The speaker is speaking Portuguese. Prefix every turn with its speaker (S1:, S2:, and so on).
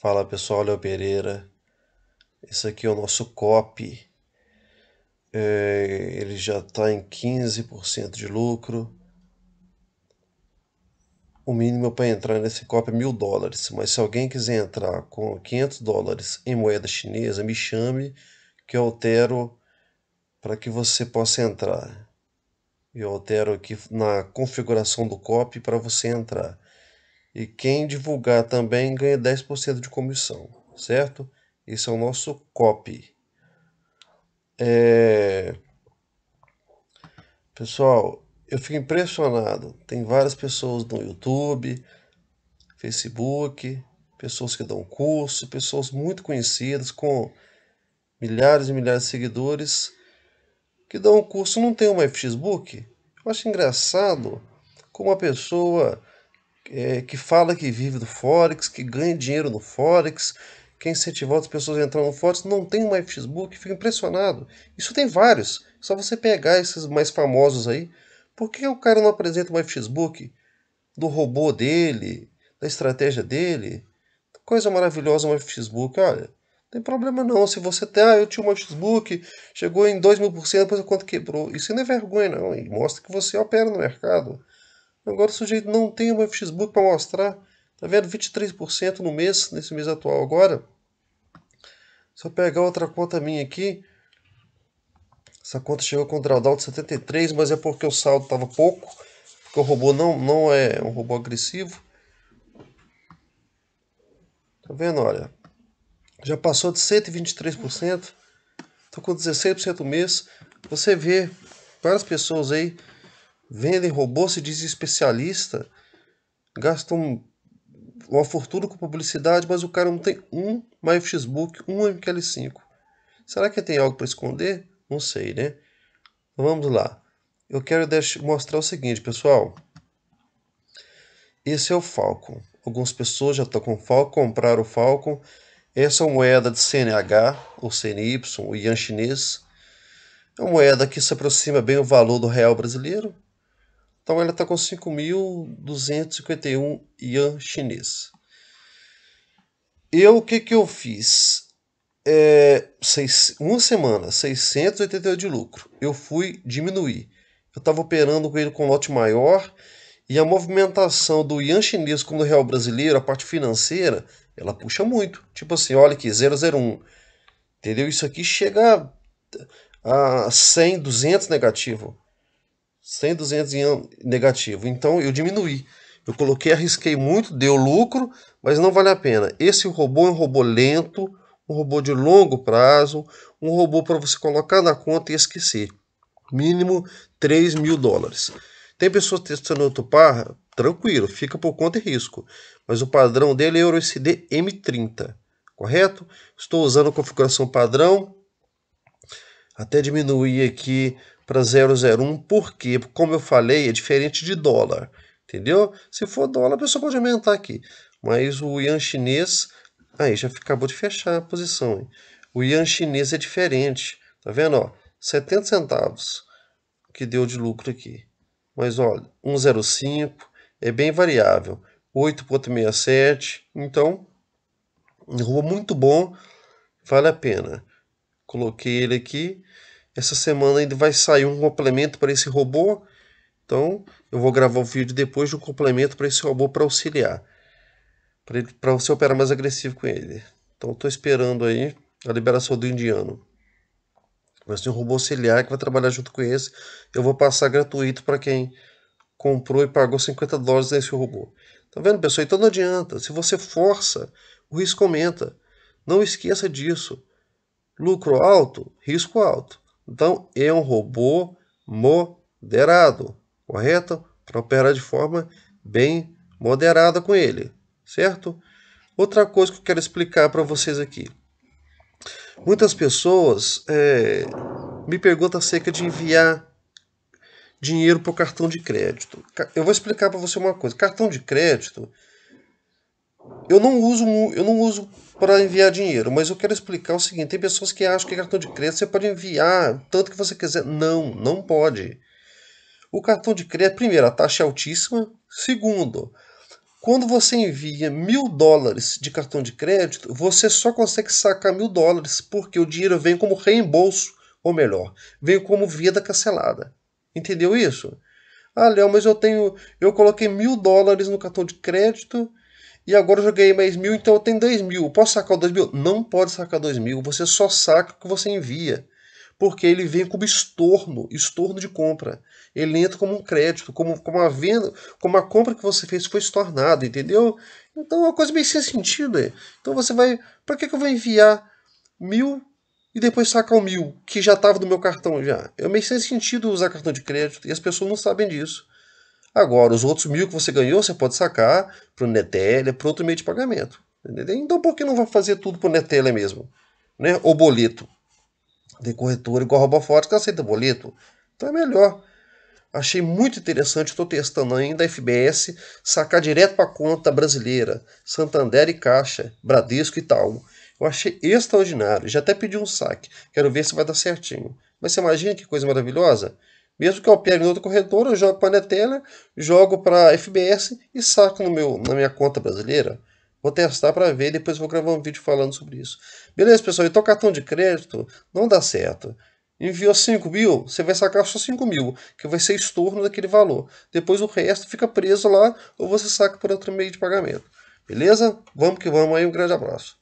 S1: Fala pessoal, Léo Pereira. Esse aqui é o nosso COP. É, ele já está em 15% de lucro. O mínimo para entrar nesse COP é mil dólares, mas se alguém quiser entrar com 500 dólares em moeda chinesa, me chame que eu altero para que você possa entrar. Eu altero aqui na configuração do COP para você entrar. E quem divulgar também ganha 10% de comissão, certo? Esse é o nosso copy. É... Pessoal, eu fico impressionado. Tem várias pessoas no YouTube, Facebook, pessoas que dão curso, pessoas muito conhecidas com milhares e milhares de seguidores que dão curso não tem uma FXbook. Eu acho engraçado como a pessoa é, que fala que vive do Forex, que ganha dinheiro no Forex, que é incentivou outras pessoas a entrar no Forex, não tem um facebook, fica impressionado. Isso tem vários, só você pegar esses mais famosos aí. Por que o cara não apresenta um facebook, do robô dele, da estratégia dele? Coisa maravilhosa um facebook. olha. Não tem problema não, se você tem, ah, eu tinha um facebook, chegou em 2 mil por cento, depois o quanto quebrou. Isso não é vergonha não, e mostra que você opera no mercado. Agora o sujeito não tem uma Facebook para mostrar. Tá vendo? 23% no mês, nesse mês atual agora. Se eu pegar outra conta minha aqui, essa conta chegou com drawdown de 73, mas é porque o saldo estava pouco, porque o robô não, não é um robô agressivo. Tá vendo, olha? Já passou de 123%, tô com 16% no mês. Você vê várias pessoas aí vendem robôs se diz especialista, gastam uma fortuna com publicidade, mas o cara não tem um MyFXBook, um MQL5. Será que tem algo para esconder? Não sei, né? Vamos lá. Eu quero mostrar o seguinte, pessoal. Esse é o Falcon. Algumas pessoas já estão com o Falcon, compraram o Falcon. Essa é uma moeda de CNH ou CNY, o Yan chinês. É uma moeda que se aproxima bem o valor do real brasileiro, então ela está com 5.251 yuan chinês. Eu, o que, que eu fiz? É, seis, uma semana, 688 de lucro. Eu fui diminuir. Eu estava operando com ele com lote maior e a movimentação do ian chinês como do real brasileiro, a parte financeira, ela puxa muito. Tipo assim, olha aqui, 001. Entendeu? Isso aqui chega a 100, 200 negativo. 100, 200 em negativo. Então eu diminuí. Eu coloquei, arrisquei muito, deu lucro, mas não vale a pena. Esse robô é um robô lento, um robô de longo prazo, um robô para você colocar na conta e esquecer. Mínimo 3 mil dólares. Tem pessoas testando outro par, tranquilo, fica por conta e risco. Mas o padrão dele é EuroSD M30, correto? Estou usando a configuração padrão, até diminuir aqui para 001, porque, como eu falei, é diferente de dólar, entendeu? Se for dólar, a pessoa pode aumentar aqui, mas o yuan chinês, aí já acabou de fechar a posição, hein? o yuan chinês é diferente, tá vendo? Ó, 70 centavos que deu de lucro aqui, mas olha, 1,05 é bem variável, 8,67, então, um muito bom, vale a pena. Coloquei ele aqui. Essa semana ainda vai sair um complemento para esse robô. Então, eu vou gravar o vídeo depois de um complemento para esse robô para auxiliar. Para você operar mais agressivo com ele. Então, estou esperando aí a liberação do indiano. Mas tem um robô auxiliar que vai trabalhar junto com esse. Eu vou passar gratuito para quem comprou e pagou 50 dólares nesse robô. Tá vendo, pessoal? Então não adianta. Se você força, o risco aumenta. Não esqueça disso lucro alto, risco alto. Então, é um robô moderado, correto? Para operar de forma bem moderada com ele, certo? Outra coisa que eu quero explicar para vocês aqui. Muitas pessoas é, me perguntam acerca de enviar dinheiro para o cartão de crédito. Eu vou explicar para você uma coisa. Cartão de crédito eu não uso, eu não uso para enviar dinheiro, mas eu quero explicar o seguinte: tem pessoas que acham que cartão de crédito você pode enviar tanto que você quiser. Não, não pode. O cartão de crédito, primeiro, a taxa é altíssima. Segundo, quando você envia mil dólares de cartão de crédito, você só consegue sacar mil dólares porque o dinheiro vem como reembolso, ou melhor, vem como vida cancelada. Entendeu isso? Ah, Léo, mas eu tenho, eu coloquei mil dólares no cartão de crédito e agora eu joguei mais mil, então eu tenho dois mil. Posso sacar o dois mil? Não pode sacar dois mil. Você só saca o que você envia. Porque ele vem como estorno, estorno de compra. Ele entra como um crédito, como, como a venda, como a compra que você fez foi estornada, entendeu? Então é uma coisa meio sem sentido, é. Então você vai. Para que, que eu vou enviar mil e depois sacar o mil, que já estava no meu cartão já. É meio sem sentido usar cartão de crédito e as pessoas não sabem disso. Agora, os outros mil que você ganhou, você pode sacar para o Netelia, para outro meio de pagamento. Entendeu? Então, por que não vai fazer tudo para o Netelia mesmo? Né? Ou boleto. Tem corretora igual a Roboforte que aceita boleto. Então é melhor. Achei muito interessante, estou testando ainda a FBS, sacar direto para a conta brasileira, Santander e Caixa, Bradesco e tal Eu achei extraordinário, já até pedi um saque, quero ver se vai dar certinho. Mas você imagina que coisa maravilhosa? Mesmo que eu pegue em outra corretora, eu jogo para a Neteller, jogo para FBS e saco no meu, na minha conta brasileira. Vou testar para ver, depois vou gravar um vídeo falando sobre isso. Beleza, pessoal? Então, cartão de crédito não dá certo. Enviou 5 mil, você vai sacar só 5 mil, que vai ser estorno daquele valor. Depois o resto fica preso lá ou você saca por outro meio de pagamento. Beleza? Vamos que vamos aí, um grande abraço.